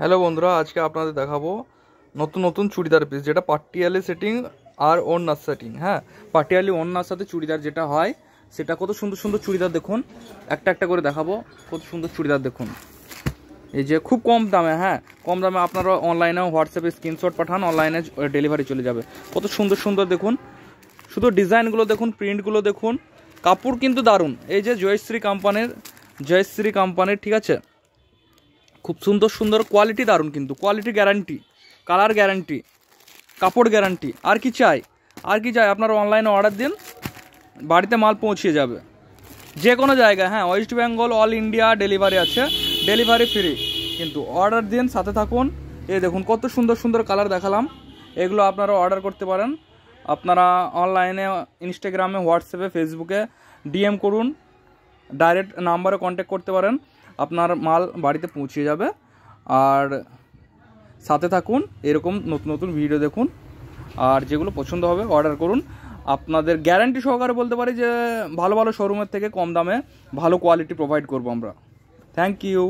hello বন্ধুরা আজকে আপনাদের দেখাবো নতুন নতুন চুড়িদার পিস যেটা পাটিয়ালি সেটিং আর ওড়নার সেটিং হ্যাঁ পাটিয়ালি ওড়নার সাথে চুড়িদার যেটা হয় সেটা কত সুন্দর সুন্দর চুড়িদার দেখুন একটা একটা করে দেখাবো কত সুন্দর চুড়িদার দেখুন এই যে খুব কম দামে হ্যাঁ কম দামে আপনারা অনলাইনে হোয়াটসঅ্যাপে স্ক্রিনশট পাঠান অনলাইনে ডেলিভারি চলে যাবে কত সুন্দর সুন্দর দেখুন শুধু ডিজাইনগুলো দেখুন প্রিন্টগুলো দেখুন কাপড় কিন্তু দারুণ এই যে জয়শ্রী কোম্পানির জয়শ্রী কোম্পানির ঠিক আছে খুব সুন্দর সুন্দর কোয়ালিটি দারুণ কিন্তু কোয়ালিটি গ্যারান্টি কালার গ্যারান্টি কাপড় গ্যারান্টি আর কি চাই আর কি চাই আপনারা অনলাইনে অর্ডার দিন বাড়িতে মাল পৌঁছিয়ে যাবে যে কোনো জায়গায় হ্যাঁ West Bengal all India delivery আছে ডেলিভারি ফ্রি কিন্তু অর্ডার দিন সাথে থাকুন এই দেখুন কত সুন্দর সুন্দর কালার দেখালাম এগুলো আপনারা অর্ডার করতে পারেন আপনারা অনলাইনে ইনস্টাগ্রামে হোয়াটসঅ্যাপে ফেসবুকে ডিএম করুন ডাইরেক্ট নাম্বারে কন্ট্যাক্ট করতে পারেন আপনার মাল বাড়িতে পৌঁছে যাবে আর সাথে থাকুন এরকম নতুন নতুন ভিডিও দেখুন আর যেগুলো পছন্দ হবে অর্ডার করুন আপনাদের গ্যারান্টি সহকারে বলতে পারি যে ভালো ভালো শোরুমের থেকে কম দামে ভালো কোয়ালিটি প্রোভাইড করবো আমরা থ্যাংক ইউ